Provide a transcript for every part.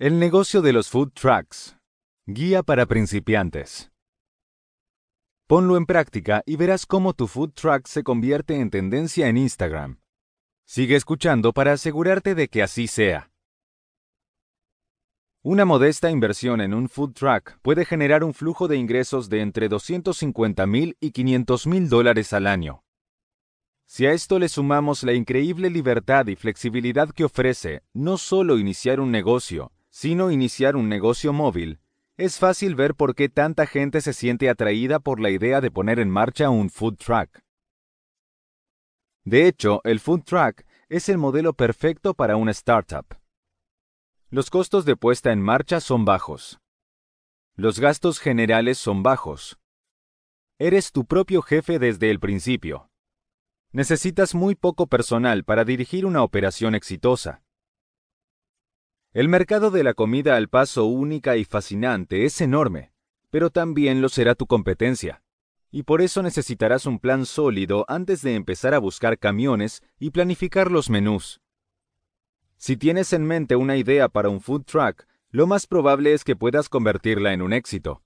El negocio de los food trucks. Guía para principiantes. Ponlo en práctica y verás cómo tu food truck se convierte en tendencia en Instagram. Sigue escuchando para asegurarte de que así sea. Una modesta inversión en un food truck puede generar un flujo de ingresos de entre 250 mil y 500 mil dólares al año. Si a esto le sumamos la increíble libertad y flexibilidad que ofrece no solo iniciar un negocio, sino iniciar un negocio móvil, es fácil ver por qué tanta gente se siente atraída por la idea de poner en marcha un food truck. De hecho, el food truck es el modelo perfecto para una startup. Los costos de puesta en marcha son bajos. Los gastos generales son bajos. Eres tu propio jefe desde el principio. Necesitas muy poco personal para dirigir una operación exitosa. El mercado de la comida al paso única y fascinante es enorme, pero también lo será tu competencia. Y por eso necesitarás un plan sólido antes de empezar a buscar camiones y planificar los menús. Si tienes en mente una idea para un food truck, lo más probable es que puedas convertirla en un éxito.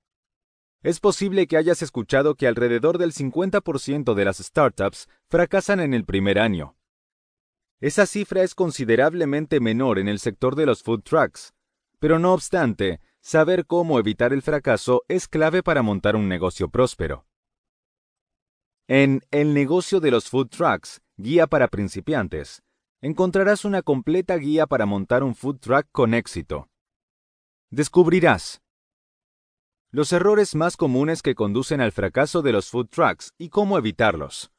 Es posible que hayas escuchado que alrededor del 50% de las startups fracasan en el primer año. Esa cifra es considerablemente menor en el sector de los food trucks, pero no obstante, saber cómo evitar el fracaso es clave para montar un negocio próspero. En El negocio de los food trucks, guía para principiantes, encontrarás una completa guía para montar un food truck con éxito. Descubrirás los errores más comunes que conducen al fracaso de los food trucks y cómo evitarlos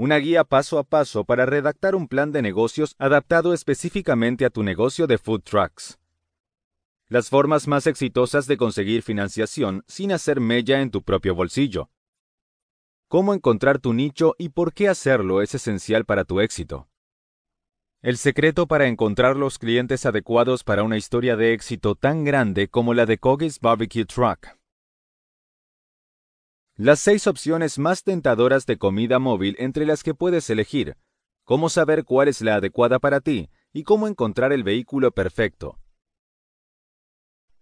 una guía paso a paso para redactar un plan de negocios adaptado específicamente a tu negocio de food trucks. Las formas más exitosas de conseguir financiación sin hacer mella en tu propio bolsillo. Cómo encontrar tu nicho y por qué hacerlo es esencial para tu éxito. El secreto para encontrar los clientes adecuados para una historia de éxito tan grande como la de Kogi's Barbecue Truck las seis opciones más tentadoras de comida móvil entre las que puedes elegir. Cómo saber cuál es la adecuada para ti y cómo encontrar el vehículo perfecto.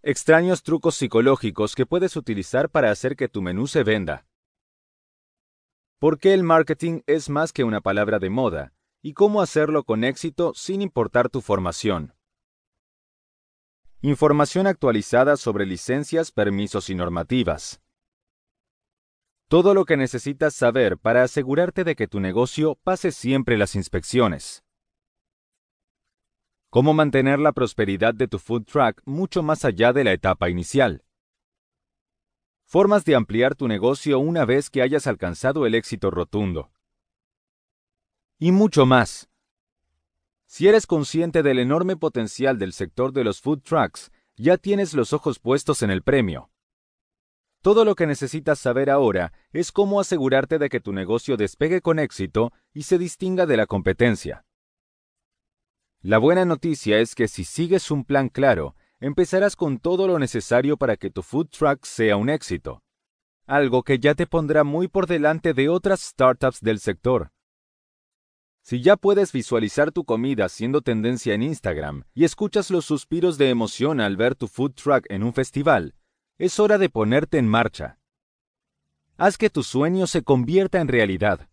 Extraños trucos psicológicos que puedes utilizar para hacer que tu menú se venda. ¿Por qué el marketing es más que una palabra de moda? ¿Y cómo hacerlo con éxito sin importar tu formación? Información actualizada sobre licencias, permisos y normativas. Todo lo que necesitas saber para asegurarte de que tu negocio pase siempre las inspecciones. Cómo mantener la prosperidad de tu food truck mucho más allá de la etapa inicial. Formas de ampliar tu negocio una vez que hayas alcanzado el éxito rotundo. Y mucho más. Si eres consciente del enorme potencial del sector de los food trucks, ya tienes los ojos puestos en el premio. Todo lo que necesitas saber ahora es cómo asegurarte de que tu negocio despegue con éxito y se distinga de la competencia. La buena noticia es que si sigues un plan claro, empezarás con todo lo necesario para que tu food truck sea un éxito, algo que ya te pondrá muy por delante de otras startups del sector. Si ya puedes visualizar tu comida siendo tendencia en Instagram y escuchas los suspiros de emoción al ver tu food truck en un festival, es hora de ponerte en marcha. Haz que tu sueño se convierta en realidad.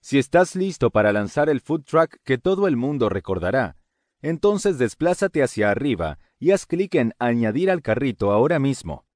Si estás listo para lanzar el food truck que todo el mundo recordará, entonces desplázate hacia arriba y haz clic en Añadir al carrito ahora mismo.